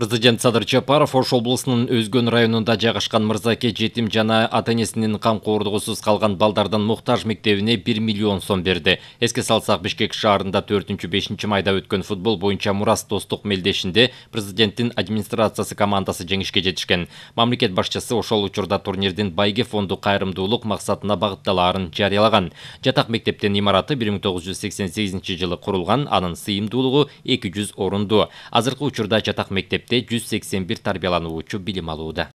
президент садыр жапаров ош облусунун өзгөн районунда жайгашкан мырзаке жетим жана ата энесинин камкордугусуз калган балдардын муктаж мектебине бир миллион сом берди эске салсак бишкек шаарында төртүнчү бешинчи майда өткөн футбол боюнча мурас достук мелдешинде президенттин администрациясы командасы жеңишке жетишкен мамлекет башчысы ошол учурда турнирдин байге фонду кайрымдуулук максатына багытталаарын жарыялаган жатак мектептин имараты бир миң тогуз жүз сексен сегизинчи жылы курулган анын сыйымдуулугу эки жүз орундуу азыркы учурда жатак мектеп мектепте 181 тарбиялануучу билим алууда